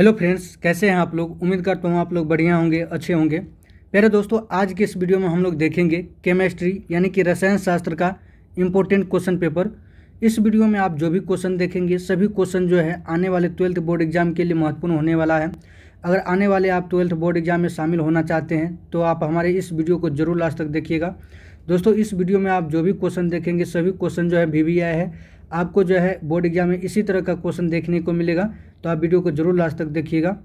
hello friends कैसे हैं आप लोग उम्मीद करता हूँ आप लोग बढ़िया होंगे अच्छे होंगे प्यारे दोस्तों आज के इस वीडियो में हम लोग देखेंगे केमिस्ट्री यानी कि रसायन शास्त्र का इम्पोर्टेंट क्वेश्चन पेपर इस वीडियो में आप जो भी क्वेश्चन देखेंगे सभी क्वेश्चन जो है आने वाले ट्वेल्थ बोर्ड एग्जाम के लिए महत्वपूर्ण होने वाला है अगर आने वाले आप ट्वेल्थ बोर्ड एग्जाम में शामिल होना चाहते हैं तो आप हमारे इस वीडियो को जरूर लास्ट तक देखिएगा दोस्तों इस वीडियो में आप जो भी क्वेश्चन देखेंगे सभी क्वेश्चन जो है वी है आपको जो है बोर्ड एग्जाम में इसी तरह का क्वेश्चन देखने को मिलेगा तो आप वीडियो को ज़रूर लास्ट तक देखिएगा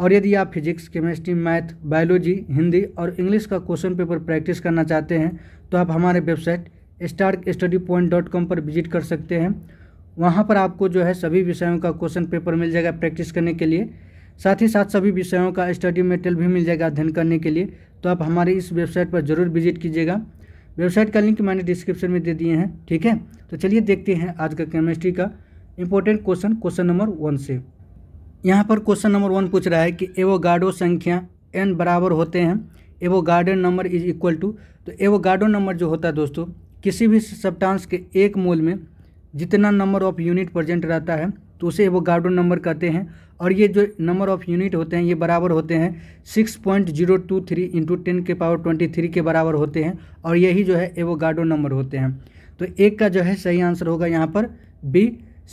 और यदि आप physics chemistry math biology Hindi और इंग्लिश का क्वेश्चन पेपर प्रैक्टिस करना चाहते हैं तो आप हमारे website Stark study point dot com पर विजिट कर सकते हैं वहाँ पर आपको जो है सभी विषयों का क्वेश्चन पेपर मिल जाएगा प्रैक्टिस करने के लिए साथ ही साथ सभी विषयों का स्टडी मटेरियल भी मिल जाएगा अध्ययन करने के लिए तो आप हमारी इस वेबसाइट पर ज़रूर विजिट कीजिएगा वेबसाइट का लिंक मैंने डिस्क्रिप्शन में दे दिए हैं ठीक है तो चलिए देखते हैं आज का केमिस्ट्री का important question question number one से यहाँ पर क्वेश्चन नंबर वन पूछ रहा है कि एवोगाडो संख्या एन बराबर होते हैं Avogadro number is equal to तो एवोगाडो नंबर जो होता है दोस्तों किसी भी सब्टांस के एक मोल में जितना नंबर ऑफ यूनिट प्रजेंट रहता है तो उसे एवोगाडो नंबर कहते हैं और ये जो नंबर ऑफ यूनिट होते हैं ये बराबर होते हैं six point zero two three into ten के पावर ट्वेंटी थ्री के बराबर होते हैं और यही जो है एवोगाडो नंबर होते हैं तो एक का जो है सही आंसर होगा यहाँ पर B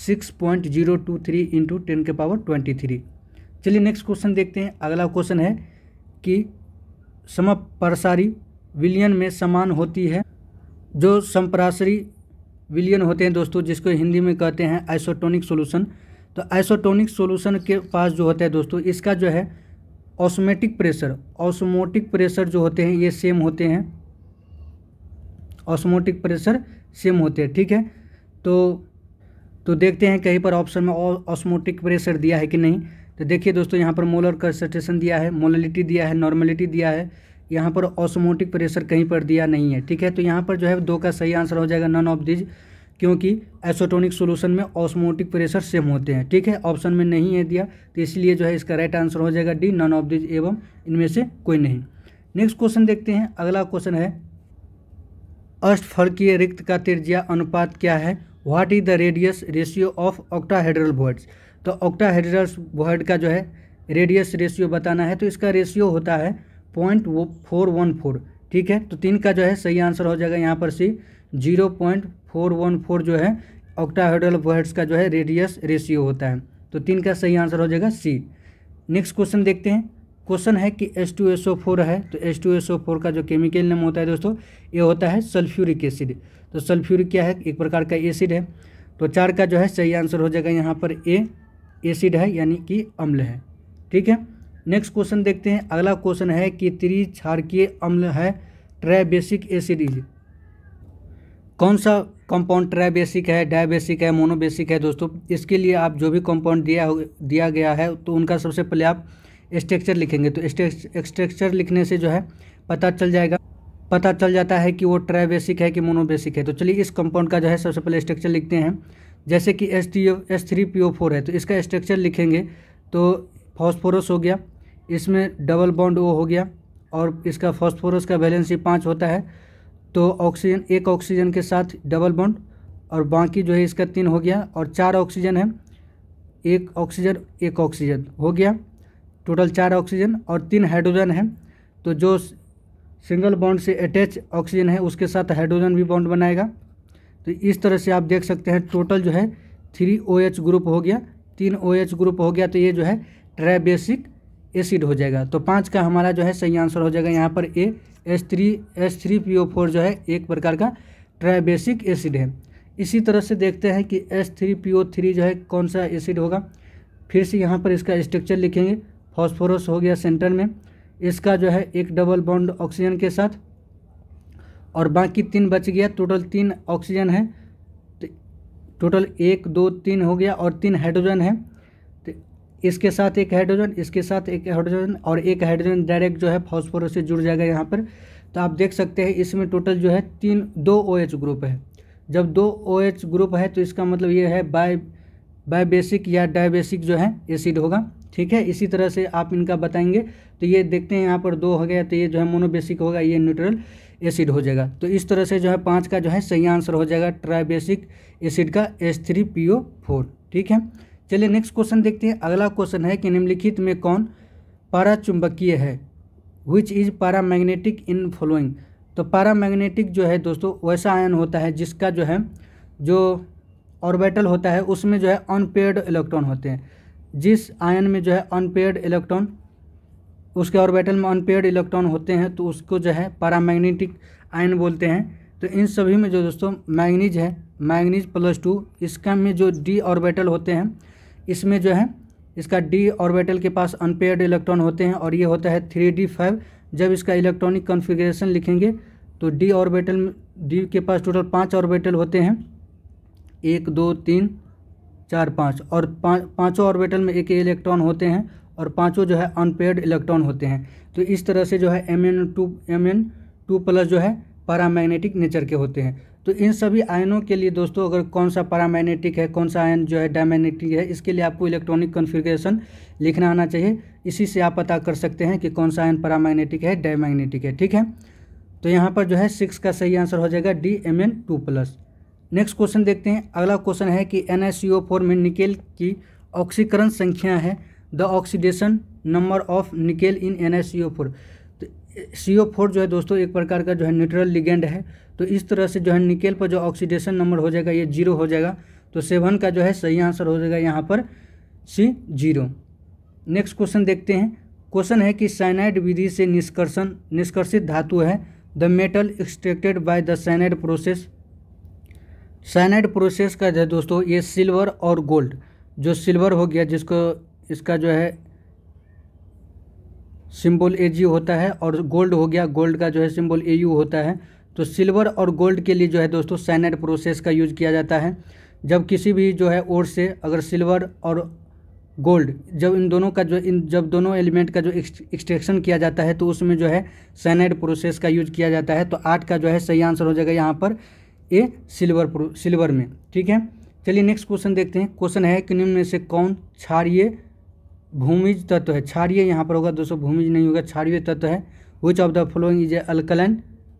six point zero two three into ten के पावर ट्वेंटी थ्री चलिए नेक्स्ट क्वेश्चन देखते हैं अगला क्वेश्चन है कि समप्रसारी विलियन में समान होती है जो समपरासरी विलियन होते हैं दोस्तों जिसको हिंदी में कहते हैं आइसोटोनिक सोलूशन तो आइसोटोनिक सोलूशन के पास जो होता है दोस्तों इसका जो है ऑस्मेटिक प्रेशर ऑस्मोटिक प्रेशर जो होते हैं ये सेम होते हैं ऑस्मोटिक प्रेशर सेम होते हैं ठीक है तो तो देखते हैं कहीं पर ऑप्शन में ऑस्मोटिक प्रेशर दिया है कि नहीं तो देखिए दोस्तों यहाँ पर मोलर कंसेंट्रेशन दिया है मोलिटी दिया है नॉर्मलिटी दिया है यहाँ पर ऑस्मोटिक प्रेशर कहीं पर दिया नहीं है ठीक है तो यहाँ पर जो है दो का सही आंसर हो जाएगा नन ऑफ दिज क्योंकि एसोटोनिक सोल्यूशन में ऑस्मोटिक प्रेशर सेम होते हैं ठीक है ऑप्शन में नहीं है दिया तो इसलिए जो है इसका राइट आंसर हो जाएगा डी नन ऑफ दिज एवं इनमें से कोई नहीं नेक्स्ट क्वेश्चन देखते हैं अगला क्वेश्चन है अष्टफल की रिक्त का तिरजिया अनुपात क्या है what is the radius ratio of octahedral voids तो ऑक्टाहेड्रल वर्ड का जो है रेडियस रेशियो बताना है तो इसका रेशियो होता है पॉइंट फोर वन फोर ठीक है तो तीन का जो है सही आंसर हो जाएगा यहाँ पर C zero point four one four जो है ऑक्टाहेड्रल वर्ड्स का जो है रेडियस रेशियो होता है तो तीन का सही आंसर हो जाएगा सी नेक्स्ट क्वेश्चन देखते हैं क्वेश्चन है कि S two S O four है तो S two S O four का जो केमिकल नेम होता है दोस्तों ये होता है सल्फ्यूरिक एसिड तो सल्फ्यूरिक क्या है एक प्रकार का एसिड है तो चार का जो है सही आंसर हो जाएगा यहाँ पर ए एसिड है यानी कि अम्ल है ठीक है नेक्स्ट क्वेश्चन देखते हैं अगला क्वेश्चन है कि त्रिक्षारकीय अम्ल है ट्राइबेसिक एसिड कौन सा कंपाउंड ट्राइबेसिक है डायबेसिक है मोनोबेसिक है दोस्तों इसके लिए आप जो भी कंपाउंड दिया हो दिया गया है तो उनका सबसे पहले आप स्ट्रक्चर लिखेंगे तो स्ट्रक्चर लिखने से जो है पता चल जाएगा पता चल जाता है कि वो ट्राइबेसिक है कि मोनोबेसिक है तो चलिए इस कंपाउंड का जो है सबसे पहले स्ट्रक्चर लिखते हैं जैसे कि S T O S three P O four है तो इसका स्ट्रक्चर लिखेंगे तो फॉस्फोरस हो गया इसमें डबल बॉन्ड ओ हो गया और इसका फॉस्फोरस का वैलेंसी पाँच होता है तो ऑक्सीजन एक ऑक्सीजन के साथ डबल बॉन्ड और बाकी जो है इसका तीन हो गया और चार ऑक्सीजन है एक ऑक्सीजन एक ऑक्सीजन हो गया टोटल चार ऑक्सीजन और तीन हाइड्रोजन है तो जो सिंगल बॉन्ड से अटैच ऑक्सीजन है उसके साथ हाइड्रोजन भी बॉन्ड बनाएगा तो इस तरह से आप देख सकते हैं टोटल जो है three O OH H group हो गया तीन ओ OH एच ग्रुप हो गया तो ये जो है ट्राइबेसिक एसिड हो जाएगा तो पाँच का हमारा जो है सही आंसर हो जाएगा यहाँ पर A S three S three P O four जो है एक प्रकार का ट्राइबेसिक एसिड है इसी तरह से देखते हैं कि S three P O three जो है कौन सा एसिड होगा फिर से यहाँ पर इसका स्ट्रक्चर लिखेंगे फॉस्फोरस हो गया सेंटर में इसका जो है एक डबल बॉन्ड ऑक्सीजन के साथ और बाकी तीन बच गया टोटल तीन ऑक्सीजन है तो टोटल एक दो तीन हो गया और तीन हाइड्रोजन है तो इसके साथ एक हाइड्रोजन इसके साथ एक हाइड्रोजन और एक हाइड्रोजन डायरेक्ट जो है फॉस्फोरस से जुड़ जाएगा यहाँ पर तो आप देख सकते हैं इसमें टोटल जो है तीन दो ओ OH ग्रुप है जब दो ओ OH ग्रुप है तो इसका मतलब ये है बाय बाय बेसिक या डायबेसिक जो है एसिड होगा ठीक है इसी तरह से आप इनका बताएंगे तो ये देखते हैं यहाँ पर दो हो गया तो ये जो है मोनोबेसिक होगा ये न्यूट्रल एसिड हो जाएगा तो इस तरह से जो है पाँच का जो है सही आंसर हो जाएगा ट्राइबेसिक एसिड का S three P O four ठीक है चलिए नेक्स्ट क्वेश्चन देखते हैं अगला क्वेश्चन है कि निम्नलिखित में कौन पारा चुंबकीय है which is paramagnetic in following तो पारा मैग्नेटिक जो है दोस्तों वैसा आयन होता है जिसका जो है जो ऑर्बिटल होता है उसमें जो है अनपेयर्ड इलेक्ट्रॉन होते हैं जिस आयन में जो है अनपेड इलेक्ट्रॉन उसके ऑर्बिटल में अनपेयर्ड इलेक्ट्रॉन होते हैं तो उसको जो है पैरामैग्नेटिक आयन बोलते हैं तो इन सभी में जो दोस्तों मैग्नीज है मैग्नीज प्लस टू इसका में जो डी ऑर्बिटल होते हैं इसमें जो है इसका डी ऑर्बिटल के पास अनपेयर्ड इलेक्ट्रॉन होते हैं और ये होता है थ्री डी फाइव जब इसका इलेक्ट्रॉनिक कॉन्फ़िगरेशन लिखेंगे तो डी ऑर्बिटल डी के पास टोटल पाँच ऑर्बिटल होते हैं एक दो तीन चार पाँच और पाँचों ऑर्बिटल में एक इलेक्ट्रॉन होते हैं और पाँचों जो है अनपेड इलेक्ट्रॉन होते हैं तो इस तरह से जो है M N two M N two plus जो है पैरामैग्नेटिक नेचर के होते हैं तो इन सभी आयनों के लिए दोस्तों अगर कौन सा पैरामैग्नेटिक है कौन सा आयन जो है डायमैग्नेटिक है इसके लिए आपको इलेक्ट्रॉनिक कॉन्फ़िगरेशन लिखना आना चाहिए इसी से आप पता कर सकते हैं कि कौन सा आयन पैरामैग्नेटिक है डायमैग्नेटिक है ठीक है तो यहाँ पर जो है सिक्स का सही आंसर हो जाएगा D M N two plus next question देखते हैं अगला क्वेश्चन है कि एन फोर में निकेल की ऑक्सीकरण संख्या है the oxidation number of nickel in N four तो सी फोर जो है दोस्तों एक प्रकार का जो है न्यूट्रल लिगेंड है तो इस तरह से जो है निकेल पर जो ऑक्सीडेशन नंबर हो जाएगा ये जीरो हो जाएगा तो सेवन का जो है सही आंसर हो जाएगा यहाँ पर सी जीरो नेक्स्ट क्वेश्चन देखते हैं क्वेश्चन है कि साइनाइड विधि से निष्कर्षण निष्कर्षित धातु है the metal extracted by the cyanide process cyanide process का जो है दोस्तों ये सिल्वर और गोल्ड जो सिल्वर हो गया जिसको इसका जो है सिंबल ए जी होता है और गोल्ड हो गया गोल्ड का जो है सिंबल ए यू होता है तो सिल्वर और गोल्ड के लिए जो है दोस्तों साइनाइड प्रोसेस का यूज किया जाता है जब किसी भी जो है ओर से अगर सिल्वर और गोल्ड जब इन दोनों का जो इन जब दोनों एलिमेंट का जो एक्सट्रैक्शन किया जाता है तो उसमें जो है सैनाइड प्रोसेस का यूज किया जाता है तो आठ का जो है सही आंसर हो जाएगा यहाँ पर ए सिल्वर सिल्वर में ठीक है चलिए नेक्स्ट क्वेश्चन देखते हैं क्वेश्चन है कि निम्न में से कौन क्षारिय भूमिज तत्व है क्षारिय यहाँ पर होगा दोस्तों भूमिज नहीं होगा क्षारिय तत्व है which of the following is a alkaline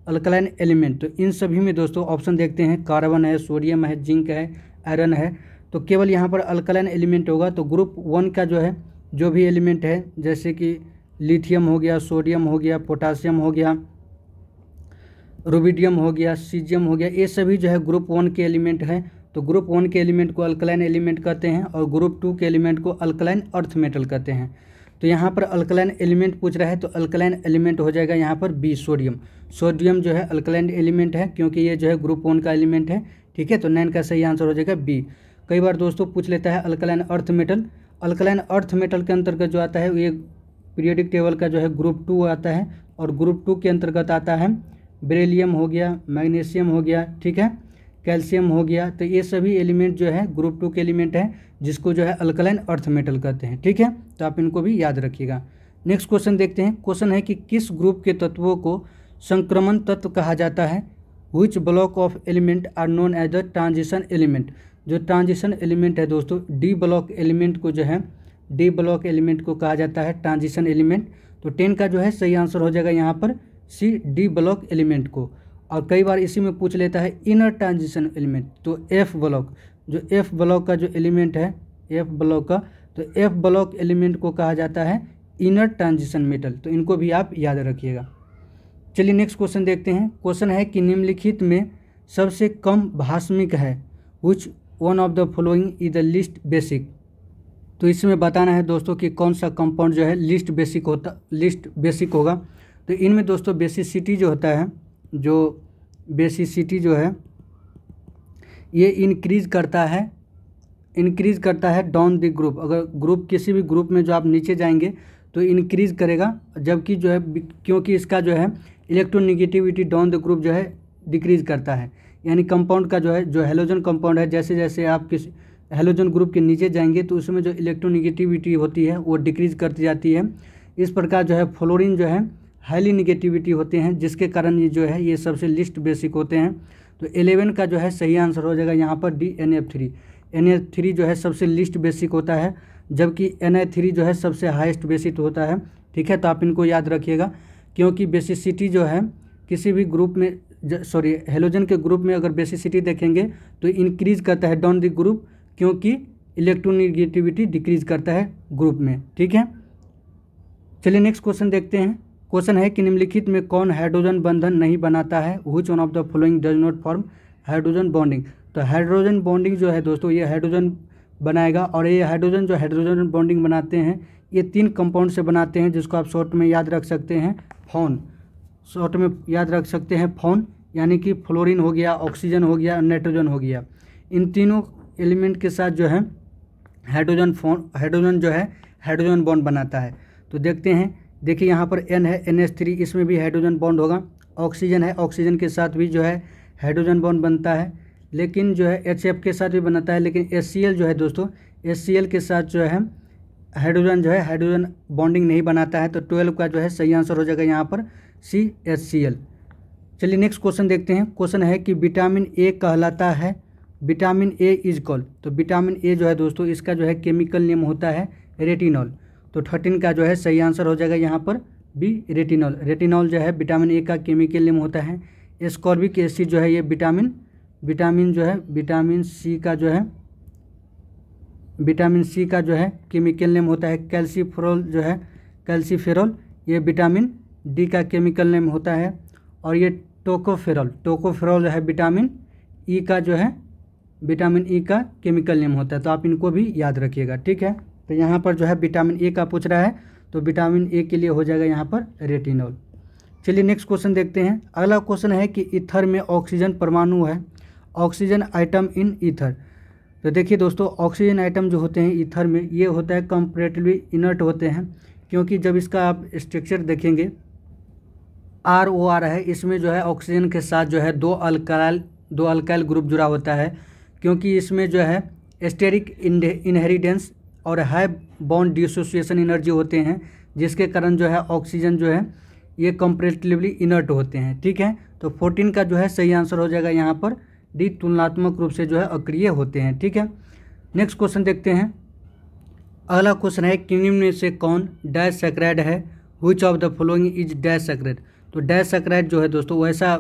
alkaline element तो इन सभी में दोस्तों ऑप्शन देखते हैं कार्बन है सोडियम है जिंक है आयरन है तो केवल यहाँ पर अल्कलाइन एलिमेंट होगा तो ग्रुप वन का जो है जो भी एलिमेंट है जैसे कि लिथियम हो गया सोडियम हो गया पोटासियम हो गया रोबिडियम हो गया सीजियम हो गया ये सभी जो है ग्रुप वन के एलिमेंट हैं तो ग्रुप वन के एलिमेंट को अल्कलाइन एलिमेंट कहते हैं और ग्रुप टू के एलिमेंट को अल्कलाइन अर्थ मेटल कहते हैं तो यहाँ पर अल्कलाइन एलिमेंट पूछ रहा है तो अल्कलाइन एलिमेंट हो जाएगा यहाँ पर बी सोडियम सोडियम जो है अल्कलाइन एलिमेंट है क्योंकि ये जो है ग्रुप वन का एलिमेंट है ठीक है तो नाइन का सही आंसर हो जाएगा बी कई बार दोस्तों पूछ लेता है alkaline earth metal alkaline earth metal के अंतर्गत जो आता है ये पीरियडिक टेबल का जो है ग्रुप टू आता है और ग्रुप टू के अंतर्गत आता है बेरेलीम हो गया मैग्नीशियम हो गया ठीक है कैल्शियम हो गया तो ये सभी एलिमेंट जो है ग्रुप टू के एलिमेंट हैं जिसको जो है अल्कलाइन अर्थ मेटल कहते हैं ठीक है तो आप इनको भी याद रखिएगा नेक्स्ट क्वेश्चन देखते हैं क्वेश्चन है कि किस ग्रुप के तत्वों को संक्रमण तत्व कहा जाता है which block of element are known as the transition element जो ट्रांजिशन एलिमेंट है दोस्तों डी ब्लॉक एलिमेंट को जो है डी ब्लॉक एलिमेंट को कहा जाता है ट्रांजिशन एलिमेंट तो टेन का जो है सही आंसर हो जाएगा यहाँ पर सी डी ब्लॉक एलिमेंट को और कई बार इसी में पूछ लेता है इनर ट्रांजिशन एलिमेंट तो एफ ब्लॉक जो एफ ब्लॉक का जो एलिमेंट है एफ ब्लॉक का तो एफ ब्लॉक एलिमेंट को कहा जाता है इनर ट्रांजिशन मेटल तो इनको भी आप याद रखिएगा चलिए नेक्स्ट क्वेश्चन देखते हैं क्वेश्चन है कि निम्नलिखित में सबसे कम भाषमिक है which one of the following is the least basic तो इसमें बताना है दोस्तों कि कौन सा कंपाउंड जो है लिस्ट बेसिक होता लिस्ट बेसिक होगा तो इनमें दोस्तों बेसिसिटी जो होता है जो बेसिसिटी जो है ये इनक्रीज़ करता है इंक्रीज़ करता है डाउन द ग्रुप अगर ग्रुप किसी भी ग्रुप में जो आप नीचे जाएंगे तो इंक्रीज़ करेगा जबकि जो है क्योंकि इसका जो है इलेक्ट्रोनिगेटिविटी डाउन द ग्रुप जो है डिक्रीज़ करता है यानी कंपाउंड का जो है जो हेलोजन कंपाउंड है जैसे जैसे आप किस हेलोजन ग्रुप के नीचे जाएंगे तो उसमें जो इलेक्ट्रोनिगेटिविटी होती है वो डिक्रीज़ करती जाती है इस प्रकार जो है फ्लोरिन जो है हाईली निगेटिविटी होते हैं जिसके कारण ये जो है ये सबसे लिस्ट बेसिक होते हैं तो एलेवन का जो है सही आंसर हो जाएगा यहाँ पर D N F three N F three जो है सबसे लिस्ट बेसिक होता है जबकि एन आई थ्री जो है सबसे हाइस्ट बेसिक होता है ठीक है तो आप इनको याद रखिएगा क्योंकि बेसिसिटी जो है किसी भी ग्रुप में सॉरी हेलोजन के ग्रुप में अगर बेसिसिटी देखेंगे तो इंक्रीज करता है डाउन द ग्रुप क्योंकि इलेक्ट्रोनिगेटिविटी डिक्रीज करता है ग्रुप में ठीक है चलिए नेक्स्ट क्वेश्चन देखते हैं क्वेश्चन है कि निम्नलिखित में कौन हाइड्रोजन बंधन नहीं बनाता है which one of the following does not form hydrogen bonding तो हाइड्रोजन बॉन्डिंग जो है दोस्तों ये हाइड्रोजन बनाएगा और ये हाइड्रोजन जो हाइड्रोजन बॉन्डिंग बनाते हैं ये तीन कंपाउंड से बनाते हैं जिसको आप शॉर्ट में याद रख सकते हैं फोन शॉर्ट में याद रख सकते हैं फोन यानी कि फ्लोरिन हो गया ऑक्सीजन हो गया नाइट्रोजन हो गया इन तीनों एलिमेंट के साथ जो है हाइड्रोजन फोन हाइड्रोजन जो है हाइड्रोजन बॉन्ड बनाता है तो देखते हैं देखिए यहाँ पर एन है एन एस थ्री इसमें भी हाइड्रोजन बॉन्ड होगा ऑक्सीजन है ऑक्सीजन के साथ भी जो है हाइड्रोजन बॉन्ड बनता है लेकिन जो है एच एफ के साथ भी बनाता है लेकिन एस सी एल जो है दोस्तों एस सी एल के साथ जो है हाइड्रोजन जो है हाइड्रोजन बॉन्डिंग नहीं बनाता है तो ट्वेल्व का जो है सही आंसर हो जाएगा यहाँ पर सी एस सी एल चलिए नेक्स्ट क्वेश्चन देखते हैं क्वेश्चन है कि विटामिन ए कहलाता है विटामिन ए इज कॉल तो विटामिन ए जो है दोस्तों इसका जो है केमिकल नेम होता है रेटिनॉल तो थर्टीन का जो है सही आंसर हो जाएगा यहाँ पर बी रेटिनॉल रेटिनॉल जो है विटामिन ए का केमिकल नेम होता है एस्कॉर्बिक एसिड जो है ये विटामिन विटामिन जो है विटामिन सी का जो है विटामिन सी का जो है केमिकल नेम होता है कैल्सीफेरॉल जो है कैल्सीफेरोल ये विटामिन डी का केमिकल नेम होता है और ये टोकोफेरोल टोकोफेरॉल जो है विटामिन ई e का जो है विटामिन ई e का केमिकल नेम होता है तो आप इनको भी याद रखिएगा ठीक है तो यहाँ पर जो है विटामिन ए का पूछ रहा है तो विटामिन ए के लिए हो जाएगा यहाँ पर रेटिनॉल चलिए नेक्स्ट क्वेश्चन देखते हैं अगला क्वेश्चन है कि इथर में ऑक्सीजन परमाणु है ऑक्सीजन आइटम इन ईथर तो देखिए दोस्तों ऑक्सीजन आइटम जो होते हैं इथर में ये होता है कंपरेटिवली इनर्ट होते हैं क्योंकि जब इसका आप स्ट्रक्चर देखेंगे आर ओ आर है इसमें जो है ऑक्सीजन के साथ जो है दो अल्काइल दो अल्काइल ग्रुप जुड़ा होता है क्योंकि इसमें जो है एस्टेरिक इनहेरिडेंस और हाई बॉन्ड डिसोसिएशन एनर्जी होते हैं जिसके कारण जो है ऑक्सीजन जो है ये कंपेरेटिवली इनर्ट होते हैं ठीक है तो फोर्टीन का जो है सही आंसर हो जाएगा यहाँ पर डी तुलनात्मक रूप से जो है अक्रिय होते हैं ठीक है नेक्स्ट क्वेश्चन देखते हैं अगला क्वेश्चन है किनिम में से कौन डायसेक्राइड है which of the following is disaccharide तो डायसेक्राइड जो है दोस्तों वैसा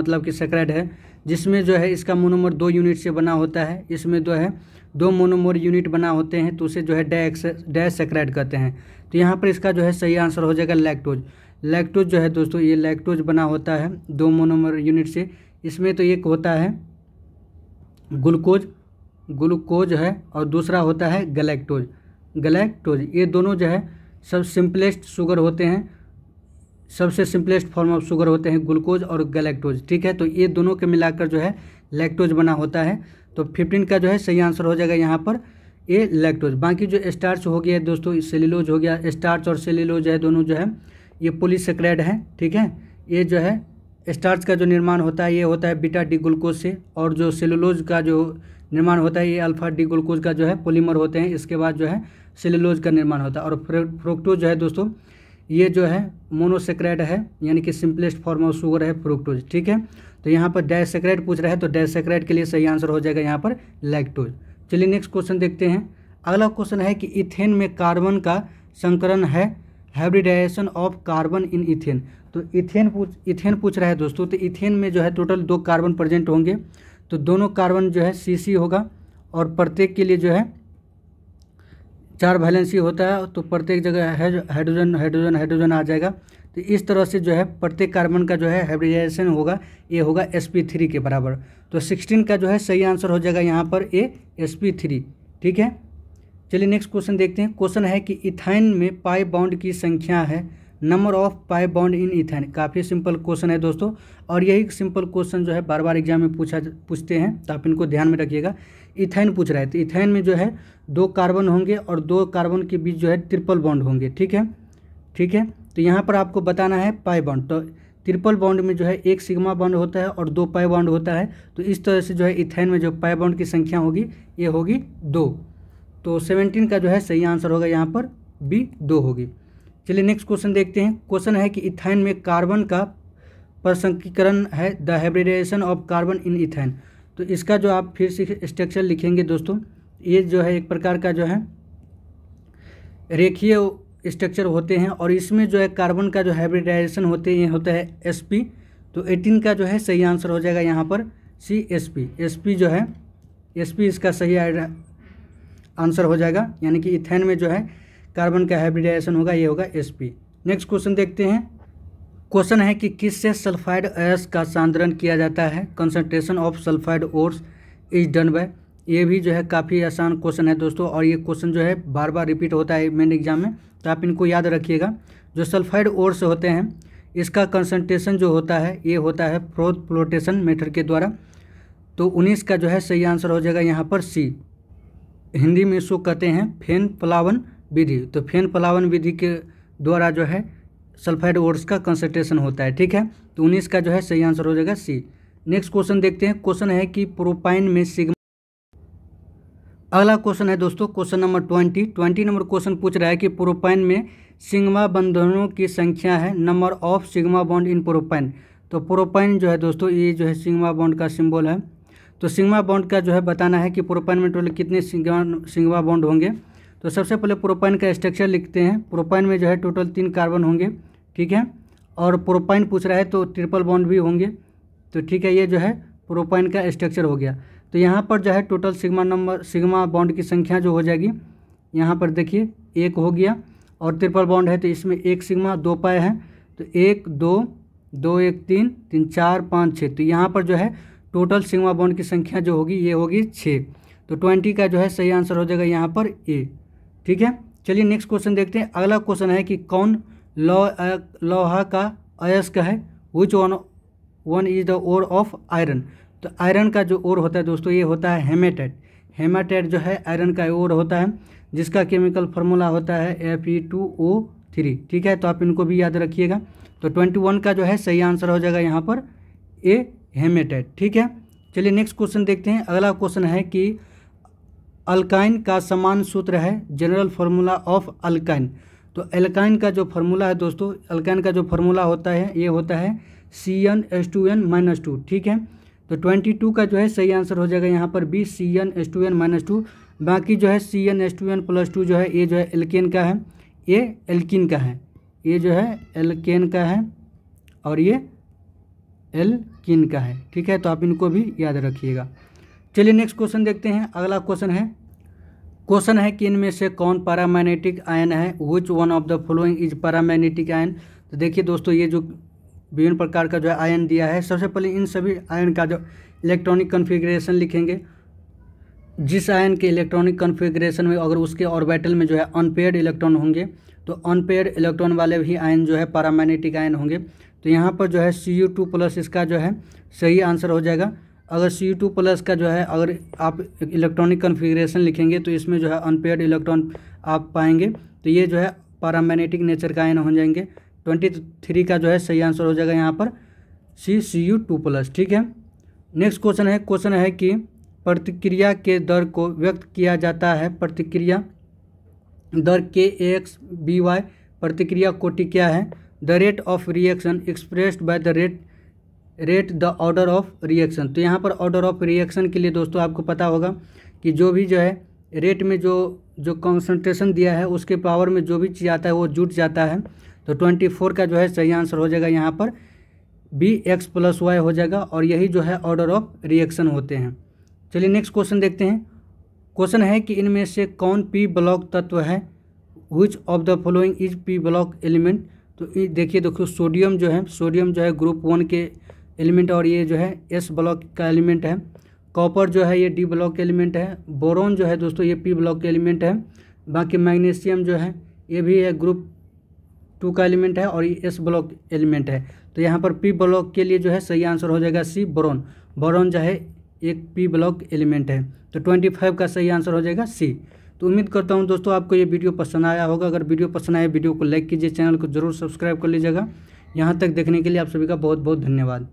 मतलब कि सेक्राइड है जिसमें जो है इसका मोनोमर दो यूनिट से बना होता है इसमें जो है दो मोनोमोर यूनिट बना होते हैं तो उसे जो है डैक्स डैसेक्राइड कहते हैं तो यहाँ पर इसका जो है सही आंसर हो जाएगा लैक्टोज लैक्टोज जो है दोस्तों ये लैक्टोज बना होता है दो मोनोमोर यूनिट से इसमें तो एक होता है ग्लूकोज ग्लूकोज है और दूसरा होता है गलेक्टोज गलेक्टोज ये दोनों जो है सब सिंपलेस्ट शुगर होते हैं सबसे सिंपलेस्ट फॉर्म ऑफ शुगर होते हैं ग्लूकोज और गैलेक्टोज ठीक है तो ये दोनों के मिलाकर जो है लैक्टोज बना होता है तो फिफ्टीन का जो है सही आंसर हो जाएगा यहाँ पर ये लैक्टोज बाकी जो स्टार्च हो गया है दोस्तों सेलिलोज हो गया स्टार्च और सेलिलोज है दोनों जो है ये पोलिसक्रेड है ठीक है ये जो है स्टार्च का जो निर्माण होता है ये होता है बीटा डी ग्लूकोज से और जो सेलुलोज का जो निर्माण होता है ये अल्फा डी ग्लूकोज का जो है पोलीमर होते हैं इसके बाद जो है सेलुलोज का निर्माण होता है और फ्रोक्टोज जो है दोस्तों ये जो है मोनोसेक्रेट है यानी कि सिंपलेस्ट फॉर्म ऑफ शुगर है फ्रुक्टोज ठीक है तो यहाँ पर डायसेक्रेट पूछ रहा है तो डायसेक्रेट के लिए सही आंसर हो जाएगा यहाँ पर लैक्टोज चलिए नेक्स्ट क्वेश्चन देखते हैं अगला क्वेश्चन है कि इथेन में कार्बन का संकरण है hybridisation of carbon in ethane तो इथेन पूछ इथेन पूछ रहा है दोस्तों तो इथेन में जो है टोटल दो कार्बन प्रेजेंट होंगे तो दोनों कार्बन जो है सी होगा और प्रत्येक के लिए जो है चार वैलेंसी होता है तो प्रत्येक जगह हाइड्रोजन हाइड्रोजन हाइड्रोजन आ जाएगा तो इस तरह से जो है प्रत्येक कार्बन का जो है हाइब्रिडाइजेशन होगा ये होगा एस थ्री के बराबर तो सिक्सटीन का जो है सही आंसर हो जाएगा यहाँ पर ए एस थ्री ठीक है चलिए नेक्स्ट क्वेश्चन देखते हैं क्वेश्चन है कि इथाइन में पाई बाउंड की संख्या है number of pi bond in ethyne काफ़ी सिंपल क्वेश्चन है दोस्तों और यही सिंपल क्वेश्चन जो है बार बार एग्जाम में पूछा पूछते हैं तो आप इनको ध्यान में रखिएगा इथेन पूछ रहा है तो इथेन में जो है दो कार्बन होंगे और दो कार्बन के बीच जो है ट्रिपल बॉन्ड होंगे ठीक है ठीक है तो यहाँ पर आपको बताना है पाई बॉन्ड तो ट्रिपल बॉन्ड में जो है एक सिग्मा बॉन्ड होता है और दो पाई बॉन्ड होता है तो इस तरह से जो है इथेन में जो पाई बॉन्ड की संख्या होगी ये होगी दो तो सेवनटीन का जो है सही आंसर होगा यहाँ पर बी दो होगी चलिए नेक्स्ट क्वेश्चन देखते हैं क्वेश्चन है कि इथेन में कार्बन का प्रसंकीकरण है the hybridisation of carbon in ethane तो इसका जो आप फिर से स्ट्रक्चर लिखेंगे दोस्तों ये जो है एक प्रकार का जो है रेखीय स्ट्रक्चर होते हैं और इसमें जो है कार्बन का जो हाइब्रिडाइजेशन होते हैं होता है एस पी तो एटीन का जो है सही आंसर हो जाएगा यहाँ पर C S P S P जो है एस पी इसका सही आंसर हो जाएगा यानी कि इथेन में जो है कार्बन का हाइब्रिडाइजेशन होगा ये होगा एस पी नेक्स्ट क्वेश्चन देखते हैं क्वेश्चन है कि किससे सल्फाइड एस का सांद्रण किया जाता है concentration of sulphide ores is done by ये भी जो है काफ़ी आसान क्वेश्चन है दोस्तों और ये क्वेश्चन जो है बार बार रिपीट होता है मेन एग्जाम में तो आप इनको याद रखिएगा जो सल्फाइड ओर्स होते हैं इसका कंसनट्रेशन जो होता है ये होता है फ्रोथ फ्लोटेशन मेथड के द्वारा तो उन्नीस का जो है सही आंसर हो जाएगा यहाँ पर सी हिंदी में इसको कहते हैं फेन पलावन विधि तो फेन पलावन विधि के द्वारा जो है सल्फाइड ओर्स का कंसनट्रेशन होता है ठीक है तो उन्नीस का जो है सही आंसर हो जाएगा सी नेक्स्ट क्वेश्चन देखते हैं क्वेश्चन है कि प्रोपाइन में सिग्मा अगला क्वेश्चन है दोस्तों question number twenty twenty number question पूछ रहा है कि प्रोपाइन में सिग्मा बंधनों की संख्या है number of sigma bond in propyne तो प्रोपाइन जो है दोस्तों ये जो है सिग्मा बॉन्ड का सिंबल है तो सिग्मा बॉन्ड का जो है बताना है कि प्रोपाइन में टोटल कितने सिग्मा सिग्मा बॉन्ड होंगे तो सबसे पहले प्रोपाइन का स्ट्रक्चर लिखते हैं प्रोपाइन में जो है टोटल तीन कार्बन होंगे ठीक है और प्रोपाइन पूछ रहा है तो ट्रिपल बॉन्ड भी होंगे तो ठीक है ये जो है प्रोपाइन का स्ट्रक्चर हो गया तो यहाँ पर जो है total sigma number sigma bond की संख्या जो हो जाएगी यहाँ पर देखिए एक हो गया और ट्रिपल बॉन्ड है तो इसमें एक सिग्मा दो पाए हैं तो एक दो दो एक तीन तीन चार पाँच छः तो यहाँ पर जो है टोटल सिग्मा बॉन्ड की संख्या जो होगी ये होगी छः तो ट्वेंटी का जो है सही आंसर हो जाएगा यहाँ पर ए ठीक है चलिए नेक्स्ट क्वेश्चन देखते हैं अगला क्वेश्चन है कि कौन लोहा का अयस्क है which one one is the ore of iron तो आयरन का जो ओर होता है दोस्तों ये होता है हेमेटेट हेमाटेट जो है आयरन का ओर होता है जिसका केमिकल फॉर्मूला होता है F E two O three ठीक है तो आप इनको भी याद रखिएगा तो ट्वेंटी वन का जो है सही आंसर हो जाएगा यहाँ पर ए हेमेटेट ठीक है चलिए नेक्स्ट क्वेश्चन देखते हैं अगला क्वेश्चन है कि अल्काइन का समान सूत्र है जनरल फॉर्मूला ऑफ अल्काइन तो एल्काइन का जो फार्मूला है दोस्तों एल्काइन का जो फार्मूला होता है ये होता है C N S two N minus two ठीक है तो ट्वेंटी टू का जो है सही आंसर हो जाएगा यहाँ पर B C N S two N minus two बाकी जो है C N S two N plus two जो है ये जो है एल्केन का है ये एल्किन का है ये जो है एल्केन का है और ये एल्किन का है ठीक है तो आप इनको भी याद रखिएगा चलिए नेक्स्ट क्वेश्चन देखते हैं अगला क्वेश्चन है क्वेश्चन है कि इनमें से कौन पैरामैग्नेटिक आयन है which one of the following is paramagnetic ion तो देखिए दोस्तों ये जो विभिन्न प्रकार का जो है आयन दिया है सबसे पहले इन सभी आयन का जो इलेक्ट्रॉनिक कन्फिग्रेशन लिखेंगे जिस आयन के इलेक्ट्रॉनिक कन्फिग्रेशन में अगर उसके ऑर्बिटल में जो है अनपेयर्ड इलेक्ट्रॉन होंगे तो अनपेयर्ड इलेक्ट्रॉन वाले भी आयन जो है पैरामैग्नेटिक आयन होंगे तो यहाँ पर जो है सी यू टू प्लस इसका जो है सही आंसर हो जाएगा अगर सी टू प्लस का जो है अगर आप इलेक्ट्रॉनिक कन्फिग्रेशन लिखेंगे तो इसमें जो है अनपेड इलेक्ट्रॉन आप पाएंगे तो ये जो है पैरामैग्नेटिक नेचर का आयन हो जाएंगे ट्वेंटी थ्री का जो है सही आंसर हो जाएगा यहाँ पर C C U two plus ठीक है नेक्स्ट क्वेश्चन है क्वेश्चन है कि प्रतिक्रिया के दर को व्यक्त किया जाता है प्रतिक्रिया दर के एक्स बी वाई प्रतिक्रिया कोटि क्या है the rate of reaction expressed by the rate rate the order of reaction तो यहाँ पर ऑर्डर ऑफ रिएक्शन के लिए दोस्तों आपको पता होगा कि जो भी जो है रेट में जो जो कॉन्सेंट्रेशन दिया है उसके पावर में जो भी चीज़ आता है वो जुट जाता है तो ट्वेंटी फोर का जो है सही आंसर हो जाएगा यहाँ पर बी एक्स प्लस वाई हो जाएगा और यही जो है ऑर्डर ऑफ रिएक्शन होते हैं चलिए नेक्स्ट क्वेश्चन देखते हैं क्वेश्चन है कि इनमें से कौन पी ब्लॉक तत्व है which of the following is P block element तो देखिए देखो सोडियम जो है सोडियम जो है ग्रुप वन के एलिमेंट और ये जो है एस ब्लॉक का एलिमेंट है कॉपर जो है ये डी ब्लॉक के एलिमेंट है बोरोन जो है दोस्तों ये पी ब्लॉक के एलिमेंट है बाकी मैग्नीशियम जो है ये भी है ग्रुप टू का एलिमेंट है और ये एस ब्लॉक एलिमेंट है तो यहाँ पर पी ब्लॉक के लिए जो है सही आंसर हो जाएगा सी बोरोन बोरोन जो है एक पी ब्लॉक एलिमेंट है तो ट्वेंटी फाइव का सही आंसर हो जाएगा सी तो उम्मीद करता हूँ दोस्तों आपको ये वीडियो पसंद आया होगा अगर वीडियो पसंद आया वीडियो को लाइक कीजिए चैनल को जरूर सब्सक्राइब कर लीजिएगा यहाँ तक देखने के लिए आप सभी का बहुत बहुत धन्यवाद